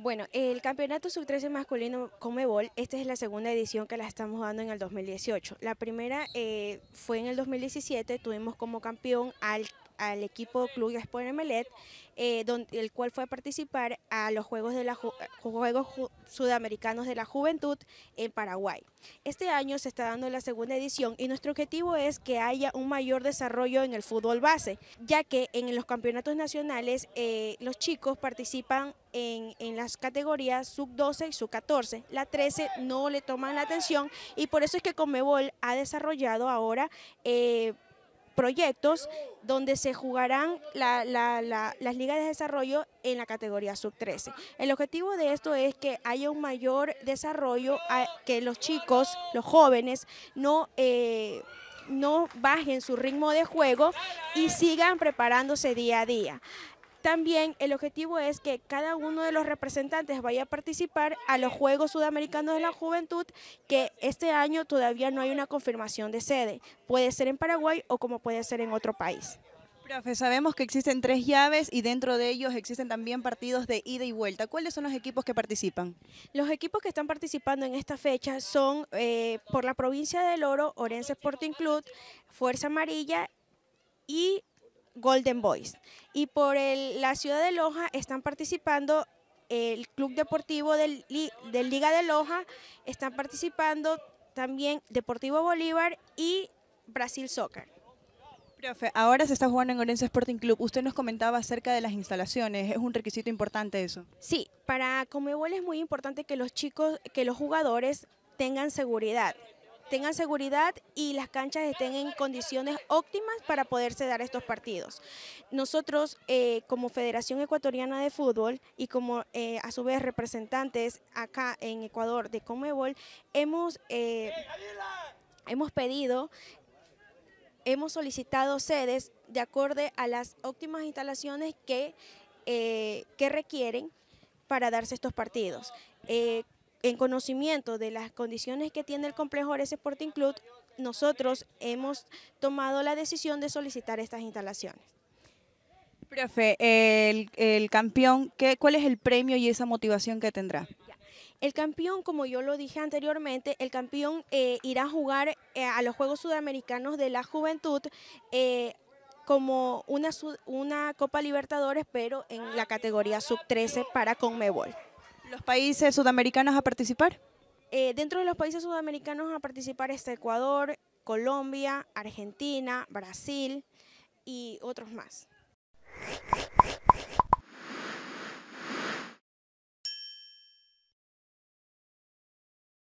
Bueno, el Campeonato Sub-13 masculino Comebol, esta es la segunda edición que la estamos dando en el 2018. La primera eh, fue en el 2017, tuvimos como campeón al al equipo Club Gaspar Emelet, eh, el cual fue a participar a los Juegos, de la Juegos Sudamericanos de la Juventud en Paraguay. Este año se está dando la segunda edición y nuestro objetivo es que haya un mayor desarrollo en el fútbol base, ya que en los campeonatos nacionales eh, los chicos participan en, en, las categorías sub-12 y sub-14. La 13 no le toman la atención y por eso es que Comebol ha desarrollado ahora... Eh, proyectos donde se jugarán las ligas de desarrollo en la categoría sub-13. El objetivo de esto es que haya un mayor desarrollo, a, que los chicos, los jóvenes, no... Eh, no bajen su ritmo de juego y sigan preparándose día a día. También el objetivo es que cada uno de los representantes vaya a participar a los Juegos Sudamericanos de la Juventud, que este año todavía no hay una confirmación de sede. Puede ser en Paraguay o como puede ser en otro país. Profe, sabemos que existen tres llaves y dentro de ellos existen también partidos de ida y vuelta. ¿Cuáles son los equipos que participan? Los equipos que están participando en esta fecha son eh, por la provincia del Oro, Orense Sporting Club, Fuerza Amarilla y Golden Boys. Y por el, la ciudad de Loja están participando el Club Deportivo del, del, Liga de Loja, están participando también Deportivo Bolívar y Brasil Soccer. Profe, ahora se está jugando en Orense Sporting Club. Usted nos comentaba acerca de las instalaciones. ¿Es un requisito importante eso? Sí, para Comebol es muy importante que los chicos, que los jugadores tengan seguridad tengan seguridad y las canchas estén en condiciones óptimas para poderse dar estos partidos. Nosotros, eh, como Federación Ecuatoriana de Fútbol y como eh, a su vez representantes acá en Ecuador de Comebol, hemos, eh, hemos pedido hemos solicitado sedes de acorde a las óptimas instalaciones que, que requieren para darse estos partidos en conocimiento de las condiciones que tiene el complejo Ores Sporting Club, nosotros hemos tomado la decisión de solicitar estas instalaciones. Profe, el, campeón, ¿qué, ¿cuál es el premio y esa motivación que tendrá? El campeón, como yo lo dije anteriormente, el campeón eh, irá a jugar eh, a los Juegos Sudamericanos de la Juventud eh, como una, una Copa Libertadores, pero en la categoría sub-13 para Conmebol. ¿Los países sudamericanos a participar? Eh, dentro de los países sudamericanos a participar está Ecuador, Colombia, Argentina, Brasil y otros más.